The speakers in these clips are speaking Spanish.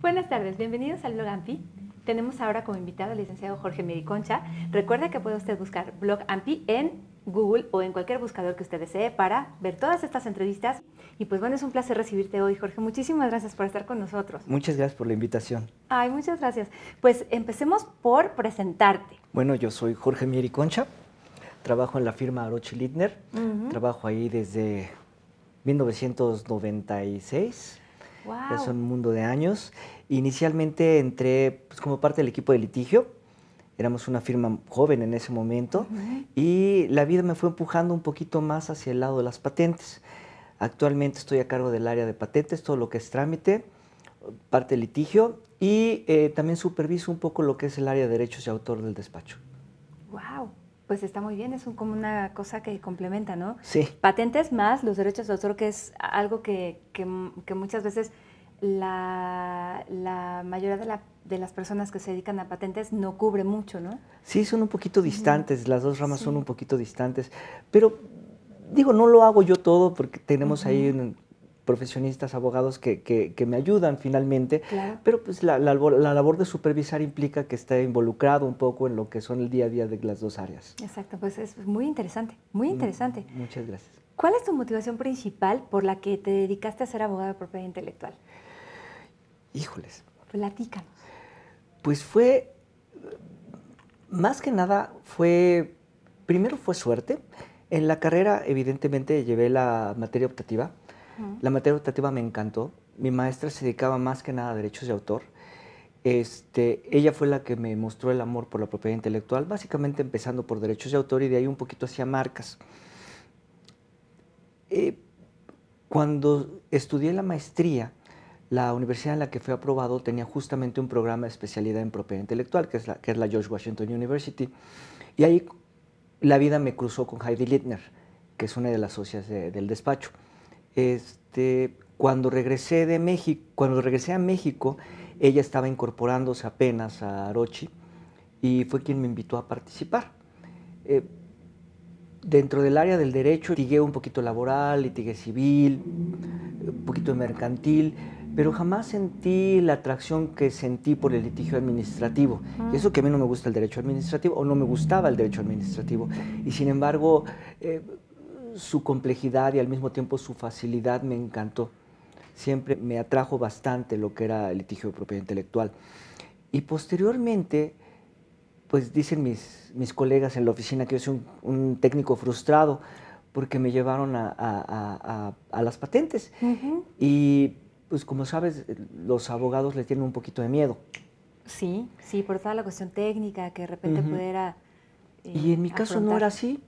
Buenas tardes, bienvenidos al Blog AMPI. Tenemos ahora como invitado al licenciado Jorge Concha. Recuerda que puede usted buscar Blog AMPI en Google o en cualquier buscador que usted desee para ver todas estas entrevistas. Y pues bueno, es un placer recibirte hoy, Jorge. Muchísimas gracias por estar con nosotros. Muchas gracias por la invitación. Ay, muchas gracias. Pues empecemos por presentarte. Bueno, yo soy Jorge Concha. Trabajo en la firma Arochi Littner. Trabajo ahí desde 1996 es Ya son un mundo de años. Inicialmente entré pues, como parte del equipo de litigio. Éramos una firma joven en ese momento y la vida me fue empujando un poquito más hacia el lado de las patentes. Actualmente estoy a cargo del área de patentes, todo lo que es trámite, parte litigio y eh, también superviso un poco lo que es el área de derechos de autor del despacho. Pues está muy bien, es como una cosa que complementa, ¿no? Sí. Patentes más los derechos de autor, que es algo que, muchas veces la, mayoría de, las personas que se dedican a patentes no cubre mucho, ¿no? Sí, son un poquito distantes, las dos ramas son un poquito distantes, pero digo, no lo hago yo todo porque tenemos ahí un profesionistas, abogados que, me ayudan finalmente, pero pues la, labor de supervisar implica que esté involucrado un poco en lo que son el día a día de las dos áreas. Exacto, pues es muy interesante, muy mm, interesante. muchas gracias. ¿Cuál es tu motivación principal por la que te dedicaste a ser abogado de propiedad intelectual? Híjoles. Platícanos. Pues fue, más que nada fue, primero fue suerte. En la carrera evidentemente llevé la materia optativa, la materia educativa me encantó. Mi maestra se dedicaba más que nada a derechos de autor. Este, ella fue la que me mostró el amor por la propiedad intelectual, básicamente empezando por derechos de autor y de ahí un poquito hacia marcas. Eh, cuando estudié la maestría, la universidad en la que fui aprobado tenía justamente un programa de especialidad en propiedad intelectual, que es la, George Washington University, y ahí la vida me cruzó con Heidi Littner, que es una de las socias del despacho este, cuando regresé de México, cuando regresé a México, ella estaba incorporándose apenas a Arochi y fue quien me invitó a participar. Eh, dentro del área del derecho litigué un poquito laboral, litigué civil, un poquito mercantil, pero jamás sentí la atracción que sentí por el litigio administrativo. Y ah. eso que a mí no me gusta el derecho administrativo, o no me gustaba el derecho administrativo. Y sin embargo, eh, su complejidad y al mismo tiempo su facilidad me encantó. Siempre me atrajo bastante lo que era el litigio de propiedad intelectual. Y posteriormente, pues dicen mis, mis colegas en la oficina que yo soy un, técnico frustrado porque me llevaron a, las patentes. Y pues como sabes, los abogados le tienen un poquito de miedo. Sí, sí, por toda la cuestión técnica, que de repente pudiera eh, y en mi caso no era así.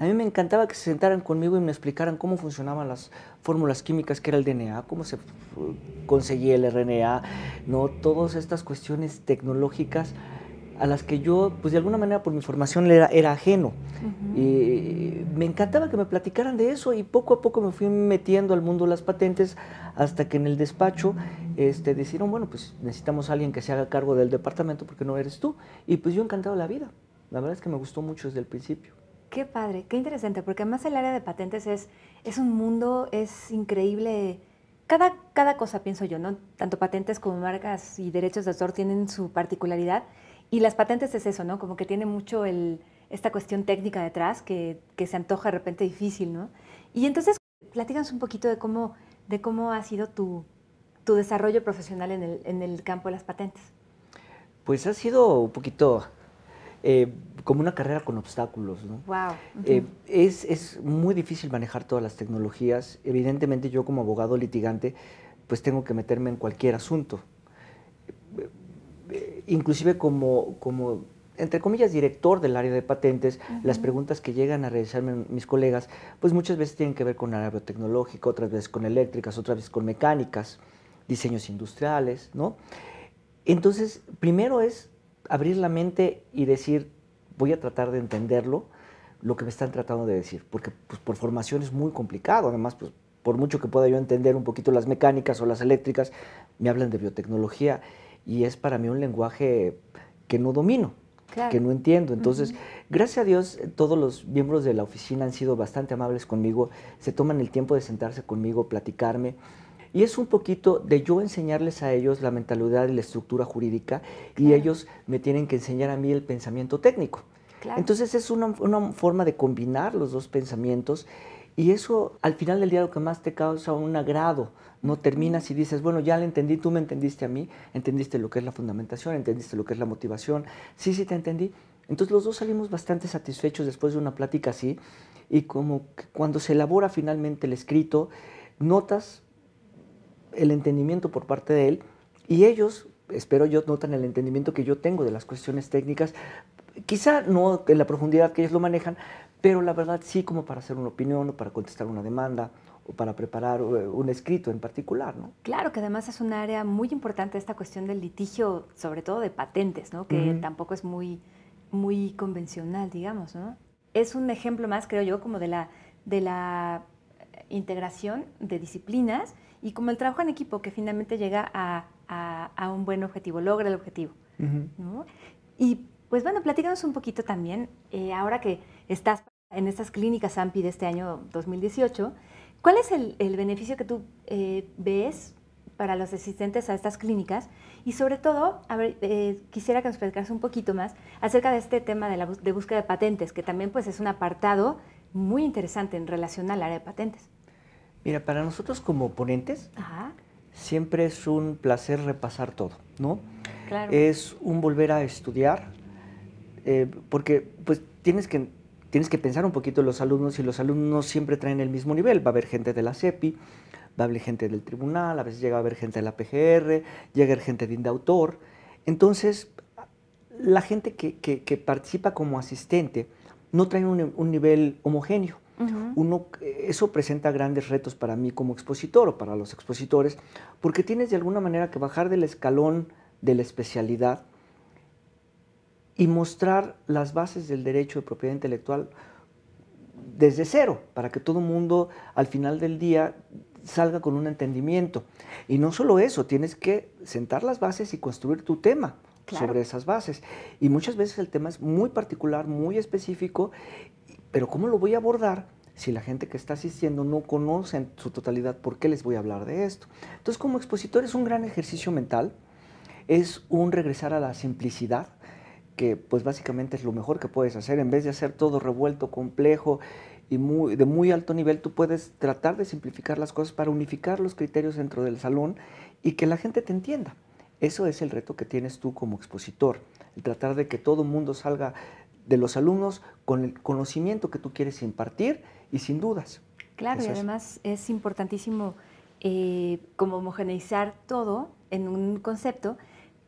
A mí me encantaba que se sentaran conmigo y me explicaran cómo funcionaban las fórmulas químicas, qué era el DNA, cómo se eh, conseguía el RNA, ¿no? todas estas cuestiones tecnológicas a las que yo, pues de alguna manera por mi formación era, ajeno. Y me encantaba que me platicaran de eso y poco a poco me fui metiendo al mundo de las patentes hasta que en el despacho este, bueno, pues necesitamos a alguien que se haga cargo del departamento porque no eres tú. Y pues yo encantado la vida. La verdad es que me gustó mucho desde el principio. Qué padre, qué interesante, porque además el área de patentes es, es un mundo, es increíble. Cada, cada cosa, pienso yo, ¿no? Tanto patentes como marcas y derechos de autor tienen su particularidad. Y las patentes es eso, ¿no? Como que tiene mucho el, esta cuestión técnica detrás que, se antoja de repente difícil, ¿no? Y entonces, platícanos un poquito de cómo, de cómo ha sido tu, desarrollo profesional en el, en el campo de las patentes. Pues ha sido un poquito eh, como una carrera con obstáculos. Eh, es, muy difícil manejar todas las tecnologías. Evidentemente yo como abogado litigante pues tengo que meterme en cualquier asunto. Eh, inclusive como, como, entre comillas, director del área de patentes, las preguntas que llegan a realizarme mis colegas, pues muchas veces tienen que ver con área biotecnológica, otras veces con eléctricas, otras veces con mecánicas, diseños industriales, ¿no? Entonces, primero es abrir la mente y decir, voy a tratar de entenderlo, lo que me están tratando de decir, porque pues, por formación es muy complicado, además, pues, por mucho que pueda yo entender un poquito las mecánicas o las eléctricas, me hablan de biotecnología y es para mí un lenguaje que no domino, que no entiendo. Entonces, gracias a Dios, todos los miembros de la oficina han sido bastante amables conmigo, se toman el tiempo de sentarse conmigo, platicarme y es un poquito de yo enseñarles a ellos la mentalidad y la estructura jurídica y ellos me tienen que enseñar a mí el pensamiento técnico. Entonces es una, forma de combinar los dos pensamientos y eso al final del día lo que más te causa un agrado, no terminas y dices, bueno, ya lo entendí, tú me entendiste a mí, entendiste lo que es la fundamentación, entendiste lo que es la motivación, sí, sí, te entendí. Entonces los dos salimos bastante satisfechos después de una plática así y como cuando se elabora finalmente el escrito, notas el entendimiento por parte de él y ellos, espero yo, notan el entendimiento que yo tengo de las cuestiones técnicas, quizá no en la profundidad que ellos lo manejan, pero la verdad sí como para hacer una opinión o para contestar una demanda o para preparar eh, un escrito en particular, ¿no? Claro, que además es un área muy importante esta cuestión del litigio, sobre todo de patentes, ¿no? Que tampoco es muy, muy convencional, digamos, ¿no? Es un ejemplo más, creo yo, como de la, de la integración de disciplinas y como el trabajo en equipo que finalmente llega a, un buen objetivo, logra el objetivo. Y pues bueno, platícanos un poquito también, eh, ahora que estás en estas clínicas AMPI de este año 2018, ¿cuál es el, beneficio que tú eh, ves para los asistentes a estas clínicas? Y sobre todo, eh, quisiera que nos platicaras un poquito más acerca de este tema de, la, de búsqueda de patentes, que también pues es un apartado muy interesante en relación al área de patentes. Mira, para nosotros como ponentes, siempre es un placer repasar todo, ¿no? Claro. Es un volver a estudiar, eh, porque pues tienes que tienes que pensar un poquito los alumnos y los alumnos siempre traen el mismo nivel. Va a haber gente de la CEPI, va a haber gente del tribunal, a veces llega a haber gente de la PGR, llega a haber gente de Indautor. Entonces, la gente que participa como asistente no traen un, nivel homogéneo. Eh, eso presenta grandes retos para mí como expositor o para los expositores, porque tienes de alguna manera que bajar del escalón de la especialidad y mostrar las bases del derecho de propiedad intelectual desde cero, para que todo mundo al final del día salga con un entendimiento. Y no solo eso, tienes que sentar las bases y construir tu tema sobre esas bases. Y muchas veces el tema es muy particular, muy específico, pero ¿cómo lo voy a abordar? si la gente que está asistiendo no conoce en su totalidad por qué les voy a hablar de esto. Entonces, como expositor es un gran ejercicio mental, es un regresar a la simplicidad, que pues básicamente es lo mejor que puedes hacer, en vez de hacer todo revuelto, complejo y de muy alto nivel, tú puedes tratar de simplificar las cosas para unificar los criterios dentro del salón y que la gente te entienda. Eso es el reto que tienes tú como expositor, el tratar de que todo el mundo salga de los alumnos con el conocimiento que tú quieres impartir y sin dudas. Claro, y además es, importantísimo eh, como homogeneizar todo en un concepto,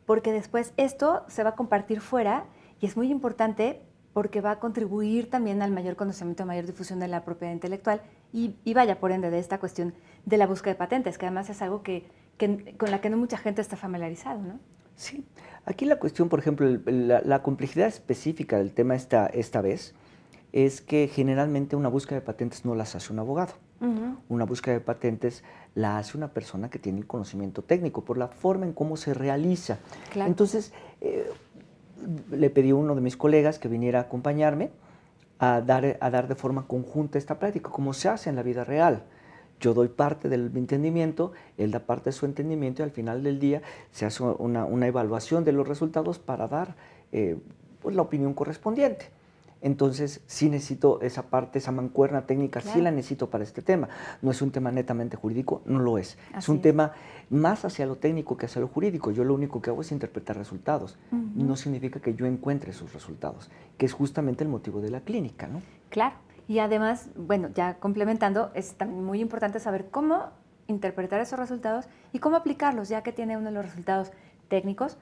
porque después esto se va a compartir fuera y es muy importante porque va a contribuir también al mayor conocimiento, a mayor difusión de la propiedad intelectual y, vaya, por ende, de esta cuestión de la búsqueda de patentes, que además es algo que con la que no mucha gente está familiarizado, ¿no? Sí. Aquí la cuestión, por ejemplo, la, complejidad específica del tema esta, esta vez es que generalmente una búsqueda de patentes no las hace un abogado. Una búsqueda de patentes la hace una persona que tiene el conocimiento técnico por la forma en cómo se realiza. Entonces, eh, le pedí a uno de mis colegas que viniera a acompañarme a dar, a dar de forma conjunta esta práctica, como se hace en la vida real yo doy parte del entendimiento, él da parte de su entendimiento y al final del día se hace una, evaluación de los resultados para dar eh, pues, la opinión correspondiente. Entonces, sí necesito esa parte, esa mancuerna técnica, sí la necesito para este tema. No es un tema netamente jurídico, no lo es. es un tema más hacia lo técnico que hacia lo jurídico. Yo lo único que hago es interpretar resultados. No significa que yo encuentre esos resultados, que es justamente el motivo de la clínica, ¿no? Claro. Y además, bueno, ya complementando, es también muy importante saber cómo interpretar esos resultados y cómo aplicarlos, ya que tiene uno de los resultados técnicos,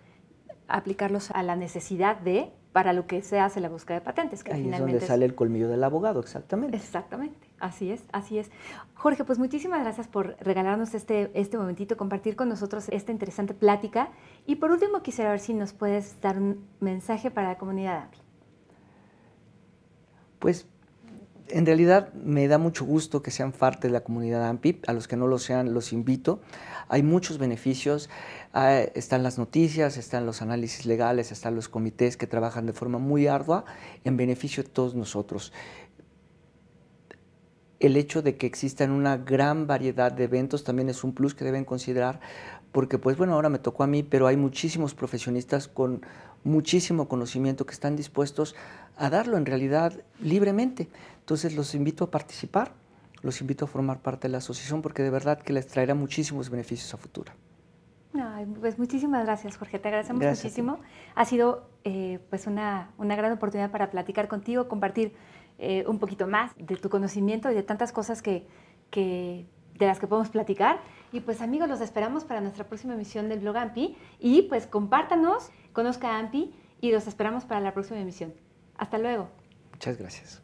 aplicarlos a la necesidad de, para lo que se hace la búsqueda de patentes. Que Ahí es donde sale el colmillo del abogado, exactamente. Exactamente, así es, así es. Jorge, pues muchísimas gracias por regalarnos este, este momentito, compartir con nosotros esta interesante plática. Y por último, quisiera ver si nos puedes dar un mensaje para la comunidad Pues en realidad me da mucho gusto que sean parte de la comunidad AMPIP. A los que no lo sean, los invito. Hay muchos beneficios. están las noticias, están los análisis legales, están los comités que trabajan de forma muy ardua en beneficio de todos nosotros. El hecho de que existan una gran variedad de eventos también es un plus que deben considerar porque pues bueno, ahora me tocó a mí, pero hay muchísimos profesionistas con muchísimo conocimiento que están dispuestos a darlo en realidad libremente. Entonces los invito a participar, los invito a formar parte de la asociación porque de verdad que les traerá muchísimos beneficios a futuro. pues muchísimas gracias, Jorge. Te agradecemos muchísimo. Ha sido eh, pues una, gran oportunidad para platicar contigo, compartir eh, un poquito más de tu conocimiento y de tantas cosas que, de las que podemos platicar. Y pues amigos, los esperamos para nuestra próxima emisión del blog AMPI. Y pues compártanos, conozca a AMPI y los esperamos para la próxima emisión. Hasta luego. Muchas gracias.